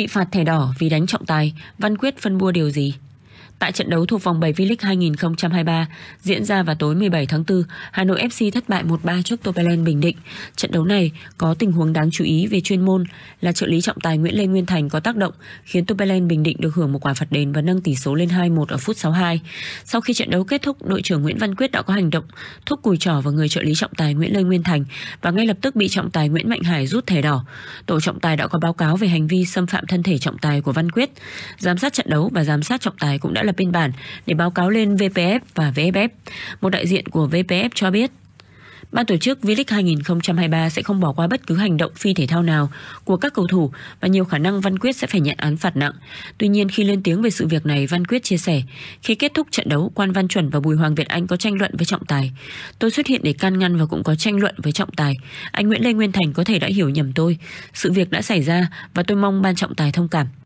Bị phạt thẻ đỏ vì đánh trọng tài, Văn Quyết phân bua điều gì? Tại trận đấu thuộc vòng 7 V-League 2023 diễn ra vào tối 17 tháng 4, Hà Nội FC thất bại 1-3 trước Topelen Bình Định. Trận đấu này có tình huống đáng chú ý về chuyên môn là trợ lý trọng tài Nguyễn Lê Nguyên Thành có tác động khiến Topelen Bình Định được hưởng một quả phạt đền và nâng tỷ số lên 2-1 ở phút 62. Sau khi trận đấu kết thúc, đội trưởng Nguyễn Văn Quyết đã có hành động thúc cùi trỏ vào người trợ lý trọng tài Nguyễn Lê Nguyên Thành và ngay lập tức bị trọng tài Nguyễn Mạnh Hải rút thẻ đỏ. Tổ trọng tài đã có báo cáo về hành vi xâm phạm thân thể trọng tài của Văn Quyết. Giám sát trận đấu và giám sát trọng tài cũng đã lập biên bản để báo cáo lên VPF và VFF. Một đại diện của VPF cho biết, Ban tổ chức V-League 2023 sẽ không bỏ qua bất cứ hành động phi thể thao nào của các cầu thủ và nhiều khả năng Văn Quyết sẽ phải nhận án phạt nặng. Tuy nhiên khi lên tiếng về sự việc này, Văn Quyết chia sẻ, khi kết thúc trận đấu, Quan Văn Chuẩn và Bùi Hoàng Việt Anh có tranh luận với trọng tài. Tôi xuất hiện để can ngăn và cũng có tranh luận với trọng tài. Anh Nguyễn Lê Nguyên Thành có thể đã hiểu nhầm tôi. Sự việc đã xảy ra và tôi mong ban trọng tài thông cảm.